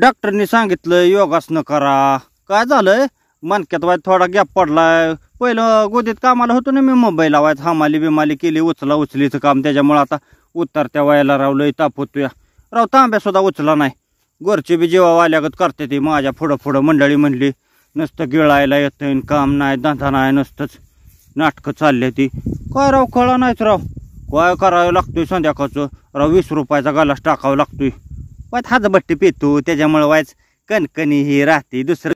डॉक्टरनी सांगितलं योगासनं करा काय झालंय मनक्यात वाय थोडा गॅप पडलाय पहिलं गोदीत कामाला होतो ना मी मुंबईला लावायत हमाली बिमाली केली उचला उचलीचं काम त्याच्यामुळं आता उतरत्या वयाला रावलं ताप होतो या राव तांब्या सुद्धा उचला नाही घरची बी जेवा वाल्यागत करते ती माझ्या पुढं पुढं मंडळी म्हणली नुसतं गिळायला येत नाही काम नाही धंदा नाही नुसतंच नाटकं चालले ती काय राव कळा नाहीच राव काय करावं लागतोय संध्याकाळचं राव वीस रुपयाचा गालास टाकावा लागतोय वाच बट्टी पितो त्याच्यामुळं वायच कणकणी ही राहते दुसरं